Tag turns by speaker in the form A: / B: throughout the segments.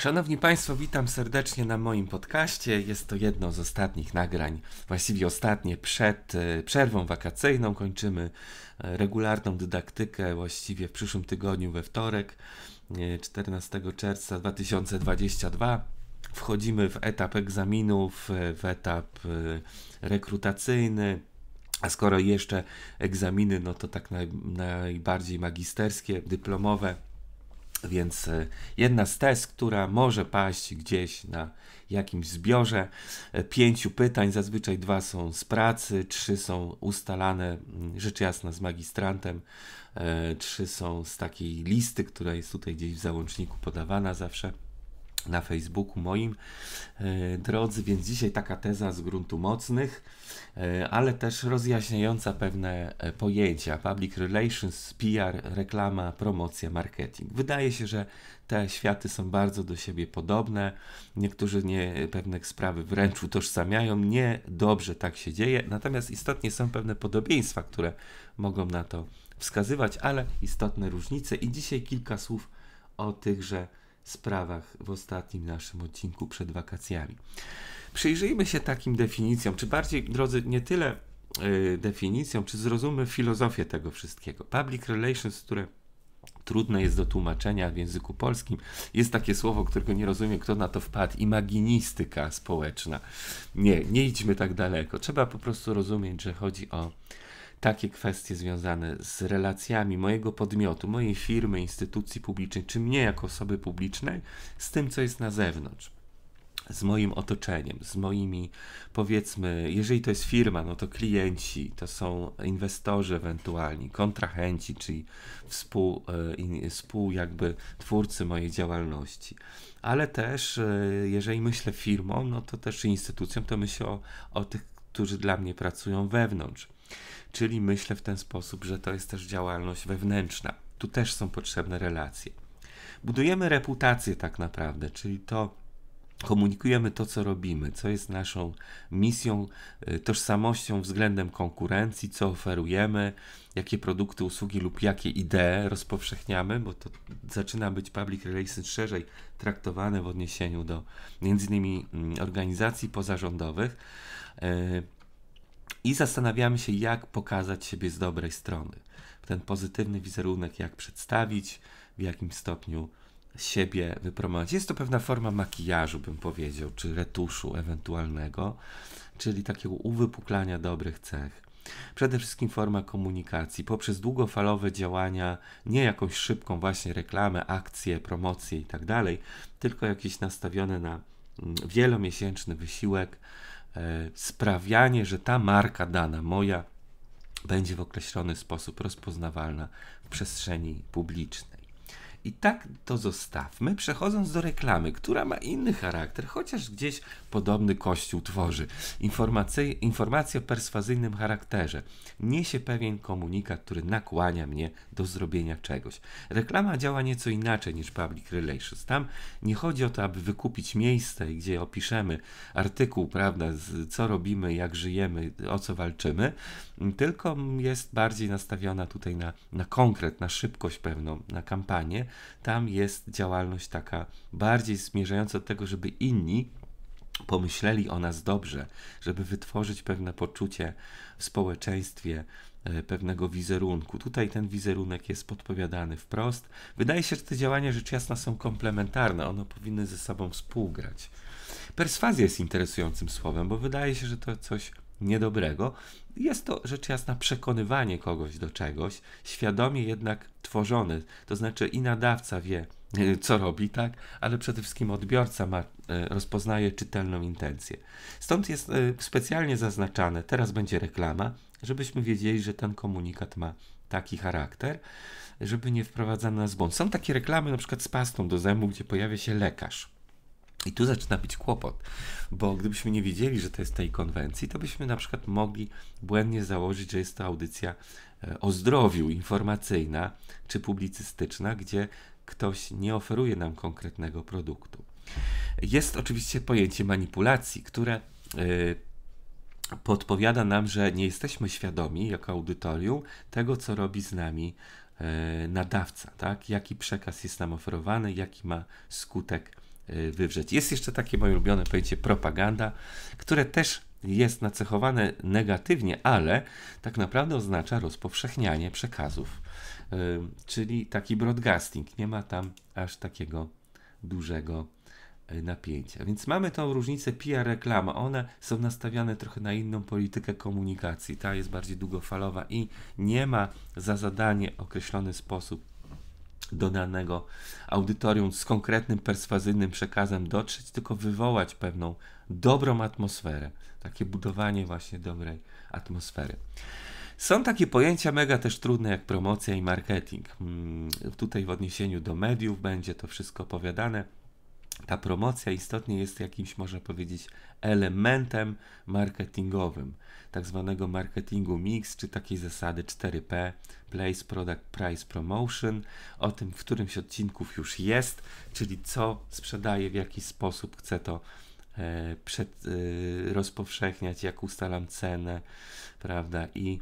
A: Szanowni Państwo, witam serdecznie na moim podcaście. Jest to jedno z ostatnich nagrań, właściwie ostatnie przed e, przerwą wakacyjną. Kończymy e, regularną dydaktykę właściwie w przyszłym tygodniu we wtorek, 14 e, czerwca 2022. Wchodzimy w etap egzaminów, w etap rekrutacyjny, a skoro jeszcze egzaminy, no to tak naj, najbardziej magisterskie, dyplomowe więc e, jedna z test, która może paść gdzieś na jakimś zbiorze e, pięciu pytań, zazwyczaj dwa są z pracy, trzy są ustalane, mm, rzecz jasna, z magistrantem, e, trzy są z takiej listy, która jest tutaj gdzieś w załączniku podawana zawsze na Facebooku moim e, drodzy, więc dzisiaj taka teza z gruntu mocnych, e, ale też rozjaśniająca pewne e, pojęcia public relations, PR, reklama, promocja, marketing. Wydaje się, że te światy są bardzo do siebie podobne. Niektórzy nie, pewne sprawy wręcz utożsamiają. Nie dobrze tak się dzieje. Natomiast istotnie są pewne podobieństwa, które mogą na to wskazywać, ale istotne różnice i dzisiaj kilka słów o tychże sprawach w ostatnim naszym odcinku przed wakacjami. Przyjrzyjmy się takim definicjom, czy bardziej, drodzy, nie tyle yy, definicjom, czy zrozummy filozofię tego wszystkiego. Public relations, które trudne jest do tłumaczenia w języku polskim. Jest takie słowo, którego nie rozumiem, kto na to wpadł. Imaginistyka społeczna. Nie, nie idźmy tak daleko. Trzeba po prostu rozumieć, że chodzi o takie kwestie związane z relacjami mojego podmiotu, mojej firmy, instytucji publicznej, czy mnie jako osoby publicznej, z tym, co jest na zewnątrz z moim otoczeniem, z moimi, powiedzmy, jeżeli to jest firma, no to klienci, to są inwestorzy ewentualni, kontrahenci, czyli współ, e, współ jakby twórcy mojej działalności. Ale też, e, jeżeli myślę firmą, no to też instytucją, to myślę o, o tych, którzy dla mnie pracują wewnątrz. Czyli myślę w ten sposób, że to jest też działalność wewnętrzna. Tu też są potrzebne relacje. Budujemy reputację tak naprawdę, czyli to komunikujemy to, co robimy, co jest naszą misją, y, tożsamością względem konkurencji, co oferujemy, jakie produkty, usługi lub jakie idee rozpowszechniamy, bo to zaczyna być public relations szerzej traktowane w odniesieniu do między innymi mm, organizacji pozarządowych. Y, i zastanawiamy się, jak pokazać siebie z dobrej strony. Ten pozytywny wizerunek, jak przedstawić, w jakim stopniu siebie wypromować. Jest to pewna forma makijażu, bym powiedział, czy retuszu ewentualnego, czyli takiego uwypuklania dobrych cech. Przede wszystkim forma komunikacji poprzez długofalowe działania, nie jakąś szybką właśnie reklamę, akcję, promocję itd., tak tylko jakieś nastawione na mm, wielomiesięczny wysiłek, E, sprawianie, że ta marka dana, moja, będzie w określony sposób rozpoznawalna w przestrzeni publicznej. I tak to zostawmy, przechodząc do reklamy, która ma inny charakter, chociaż gdzieś podobny Kościół tworzy. Informacje, informacja o perswazyjnym charakterze. Niesie pewien komunikat, który nakłania mnie do zrobienia czegoś. Reklama działa nieco inaczej niż public relations. Tam nie chodzi o to, aby wykupić miejsce, gdzie opiszemy artykuł, prawda, co robimy, jak żyjemy, o co walczymy, tylko jest bardziej nastawiona tutaj na, na konkret, na szybkość pewną, na kampanię. Tam jest działalność taka bardziej zmierzająca do tego, żeby inni pomyśleli o nas dobrze, żeby wytworzyć pewne poczucie w społeczeństwie, e, pewnego wizerunku. Tutaj ten wizerunek jest podpowiadany wprost. Wydaje się, że te działania rzecz jasna są komplementarne, one powinny ze sobą współgrać. Perswazja jest interesującym słowem, bo wydaje się, że to coś niedobrego. Jest to rzecz jasna przekonywanie kogoś do czegoś, świadomie jednak tworzony, to znaczy i nadawca wie, E, co robi, tak? Ale przede wszystkim odbiorca ma, e, rozpoznaje czytelną intencję. Stąd jest e, specjalnie zaznaczane, teraz będzie reklama, żebyśmy wiedzieli, że ten komunikat ma taki charakter, żeby nie wprowadzano nas w błąd. Są takie reklamy na przykład z pastą do zębów, gdzie pojawia się lekarz. I tu zaczyna być kłopot, bo gdybyśmy nie wiedzieli, że to jest tej konwencji, to byśmy na przykład mogli błędnie założyć, że jest to audycja o zdrowiu informacyjna czy publicystyczna, gdzie ktoś nie oferuje nam konkretnego produktu. Jest oczywiście pojęcie manipulacji, które e, podpowiada nam, że nie jesteśmy świadomi jako audytorium tego, co robi z nami e, nadawca, tak? jaki przekaz jest nam oferowany, jaki ma skutek e, wywrzeć. Jest jeszcze takie moje ulubione pojęcie propaganda, które też jest nacechowane negatywnie, ale tak naprawdę oznacza rozpowszechnianie przekazów, czyli taki broadcasting. Nie ma tam aż takiego dużego y, napięcia. Więc mamy tą różnicę PR-reklama. One są nastawiane trochę na inną politykę komunikacji. Ta jest bardziej długofalowa i nie ma za zadanie określony sposób do danego audytorium z konkretnym, perswazyjnym przekazem dotrzeć, tylko wywołać pewną dobrą atmosferę. Takie budowanie właśnie dobrej atmosfery. Są takie pojęcia mega też trudne jak promocja i marketing. Hmm, tutaj w odniesieniu do mediów będzie to wszystko opowiadane ta promocja istotnie jest jakimś, można powiedzieć, elementem marketingowym, tak zwanego marketingu mix, czy takiej zasady 4P, Place, Product, Price, Promotion. O tym w którymś odcinku już jest, czyli co sprzedaję, w jaki sposób chcę to e, przed, e, rozpowszechniać, jak ustalam cenę, prawda, i,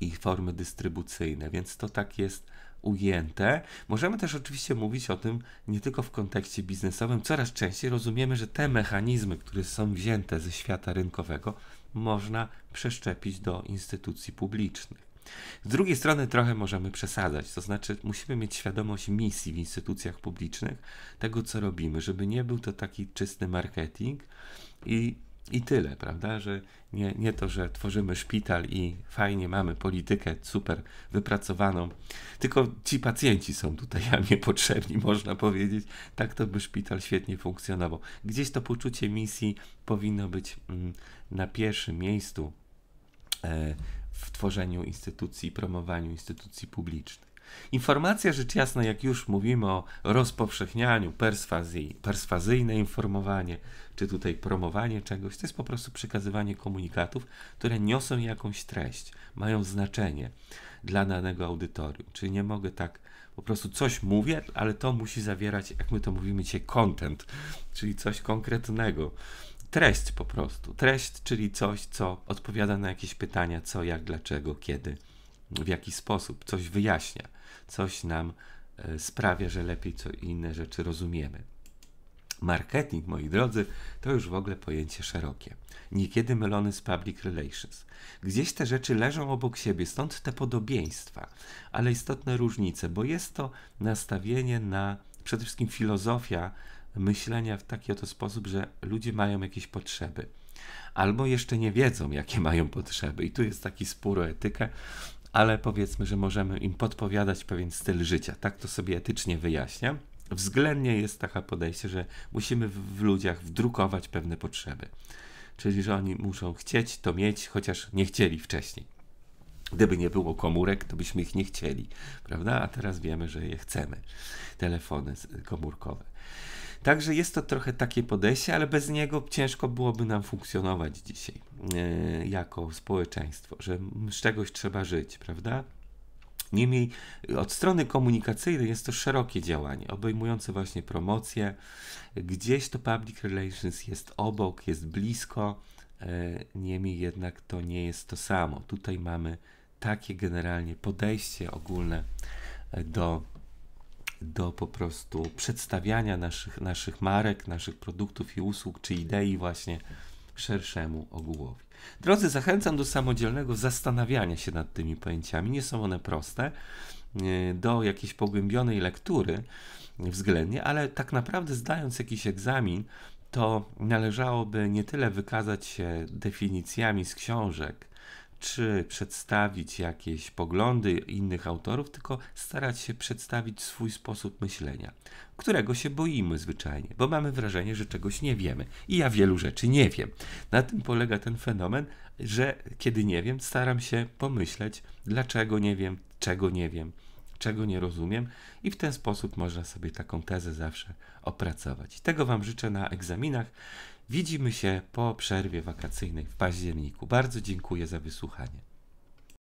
A: i formy dystrybucyjne, więc to tak jest ujęte. Możemy też oczywiście mówić o tym nie tylko w kontekście biznesowym. Coraz częściej rozumiemy, że te mechanizmy, które są wzięte ze świata rynkowego, można przeszczepić do instytucji publicznych. Z drugiej strony trochę możemy przesadzać, to znaczy musimy mieć świadomość misji w instytucjach publicznych, tego co robimy, żeby nie był to taki czysty marketing i i tyle, prawda? Że nie, nie to, że tworzymy szpital i fajnie mamy politykę super wypracowaną, tylko ci pacjenci są tutaj a nie potrzebni, można powiedzieć. Tak to by szpital świetnie funkcjonował. Gdzieś to poczucie misji powinno być mm, na pierwszym miejscu e, w tworzeniu instytucji, promowaniu instytucji publicznych. Informacja rzecz jasna, jak już mówimy o rozpowszechnianiu, perswazji, perswazyjne informowanie, czy tutaj promowanie czegoś, to jest po prostu przekazywanie komunikatów, które niosą jakąś treść, mają znaczenie dla danego audytorium. Czyli nie mogę tak po prostu coś mówię, ale to musi zawierać, jak my to mówimy dzisiaj, content, czyli coś konkretnego. Treść po prostu. Treść, czyli coś, co odpowiada na jakieś pytania, co, jak, dlaczego, kiedy, w jaki sposób, coś wyjaśnia coś nam e, sprawia, że lepiej co inne rzeczy rozumiemy. Marketing, moi drodzy, to już w ogóle pojęcie szerokie, niekiedy mylony z public relations. Gdzieś te rzeczy leżą obok siebie, stąd te podobieństwa, ale istotne różnice, bo jest to nastawienie na przede wszystkim filozofia myślenia w taki oto sposób, że ludzie mają jakieś potrzeby. Albo jeszcze nie wiedzą, jakie mają potrzeby. I tu jest taki spór o etykę, ale powiedzmy, że możemy im podpowiadać pewien styl życia. Tak to sobie etycznie wyjaśniam. Względnie jest takie podejście, że musimy w ludziach wdrukować pewne potrzeby. Czyli, że oni muszą chcieć to mieć, chociaż nie chcieli wcześniej. Gdyby nie było komórek, to byśmy ich nie chcieli, prawda? A teraz wiemy, że je chcemy. Telefony komórkowe. Także jest to trochę takie podejście, ale bez niego ciężko byłoby nam funkcjonować dzisiaj e, jako społeczeństwo, że z czegoś trzeba żyć, prawda? Niemniej od strony komunikacyjnej jest to szerokie działanie, obejmujące właśnie promocję. Gdzieś to public relations jest obok, jest blisko, e, niemniej jednak to nie jest to samo. Tutaj mamy takie generalnie podejście ogólne e, do do po prostu przedstawiania naszych, naszych marek, naszych produktów i usług, czy idei właśnie szerszemu ogółowi. Drodzy, zachęcam do samodzielnego zastanawiania się nad tymi pojęciami. Nie są one proste, e, do jakiejś pogłębionej lektury względnie, ale tak naprawdę zdając jakiś egzamin, to należałoby nie tyle wykazać się definicjami z książek, czy przedstawić jakieś poglądy innych autorów, tylko starać się przedstawić swój sposób myślenia, którego się boimy zwyczajnie, bo mamy wrażenie, że czegoś nie wiemy. I ja wielu rzeczy nie wiem. Na tym polega ten fenomen, że kiedy nie wiem, staram się pomyśleć, dlaczego nie wiem, czego nie wiem czego nie rozumiem, i w ten sposób można sobie taką tezę zawsze opracować. Tego Wam życzę na egzaminach Widzimy się po przerwie wakacyjnej w październiku. Bardzo dziękuję za wysłuchanie.